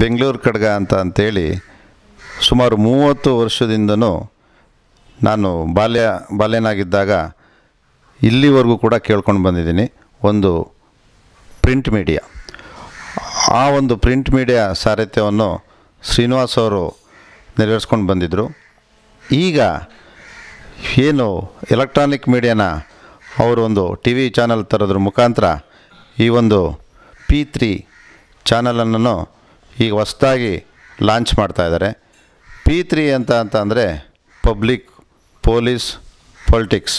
ಬೆಂಗಳೂರು ಕಡಗ ಅಂತ ಅಂತೇಳಿ ಸುಮಾರು ಮೂವತ್ತು ವರ್ಷದಿಂದನೂ ನಾನು ಬಾಲ್ಯ ಬಾಲ್ಯನಾಗಿದ್ದಾಗ ಇಲ್ಲಿವರೆಗೂ ಕೂಡ ಕೇಳ್ಕೊಂಡು ಬಂದಿದ್ದೀನಿ ಒಂದು ಪ್ರಿಂಟ್ ಮೀಡಿಯಾ ಆ ಒಂದು ಪ್ರಿಂಟ್ ಮೀಡಿಯಾ ಸಾರಥ್ಯವನ್ನು ಶ್ರೀನಿವಾಸ್ ಅವರು ನೆರವೇರಿಸ್ಕೊಂಡು ಬಂದಿದ್ದರು ಈಗ ಏನು ಎಲೆಕ್ಟ್ರಾನಿಕ್ ಮೀಡಿಯಾನ ಅವರೊಂದು ಟಿ ವಿ ಚಾನಲ್ ತರೋದ್ರ ಮುಖಾಂತರ ಈ ಒಂದು ಪಿ ತ್ರೀ ಚಾನಲನ್ನು ಈಗ ಹೊಸ್ದಾಗಿ ಲಾಂಚ್ ಮಾಡ್ತಾಯಿದ್ದಾರೆ ಪಿ ತ್ರೀ ಅಂತ ಅಂತ ಅಂದರೆ ಪಬ್ಲಿಕ್ ಪೊಲೀಸ್ ಪೊಲಿಟಿಕ್ಸ್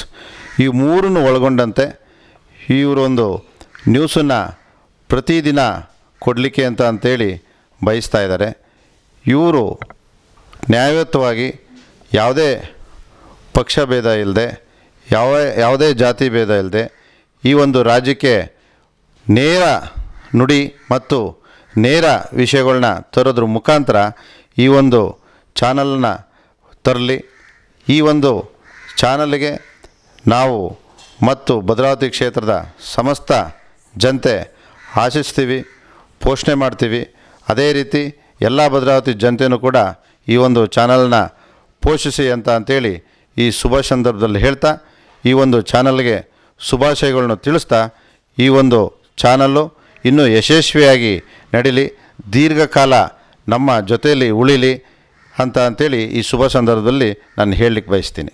ಈ ಮೂರನ್ನು ಒಳಗೊಂಡಂತೆ ಇವರೊಂದು ನ್ಯೂಸನ್ನು ಪ್ರತಿದಿನ ಕೊಡಲಿಕ್ಕೆ ಅಂತ ಅಂತೇಳಿ ಬಯಸ್ತಾ ಇದ್ದಾರೆ ಇವರು ನ್ಯಾಯಯುತವಾಗಿ ಯಾವುದೇ ಪಕ್ಷ ಭೇದ ಇಲ್ಲದೆ ಯಾವ ಯಾವುದೇ ಜಾತಿ ಭೇದ ಇಲ್ಲದೆ ಈ ಒಂದು ರಾಜ್ಯಕ್ಕೆ ನೇರ ನುಡಿ ಮತ್ತು ನೇರ ವಿಷಯಗಳನ್ನ ತರೋದ್ರ ಮುಖಾಂತರ ಈ ಒಂದು ಚಾನಲನ್ನ ತರಲಿ ಈ ಒಂದು ಚಾನಲ್ಗೆ ನಾವು ಮತ್ತು ಭದ್ರಾವತಿ ಕ್ಷೇತ್ರದ ಸಮಸ್ತ ಜನತೆ ಆಶಿಸ್ತೀವಿ ಪೋಷಣೆ ಮಾಡ್ತೀವಿ ಅದೇ ರೀತಿ ಎಲ್ಲ ಭದ್ರಾವತಿ ಜನತೆಯೂ ಕೂಡ ಈ ಒಂದು ಚಾನಲ್ನ ಪೋಷಿಸಿ ಅಂತ ಅಂಥೇಳಿ ಈ ಶುಭ ಸಂದರ್ಭದಲ್ಲಿ ಹೇಳ್ತಾ ಈ ಒಂದು ಚಾನಲ್ಗೆ ಶುಭಾಶಯಗಳನ್ನು ತಿಳಿಸ್ತಾ ಈ ಒಂದು ಚಾನಲ್ಲು ಇನ್ನೂ ಯಶಸ್ವಿಯಾಗಿ ನಡೀಲಿ ದೀರ್ಘಕಾಲ ನಮ್ಮ ಜೊತೆಯಲ್ಲಿ ಉಳಿಲಿ ಅಂತ ಅಂಥೇಳಿ ಈ ಶುಭ ಸಂದರ್ಭದಲ್ಲಿ ನಾನು ಹೇಳಲಿಕ್ಕೆ ಬಯಸ್ತೀನಿ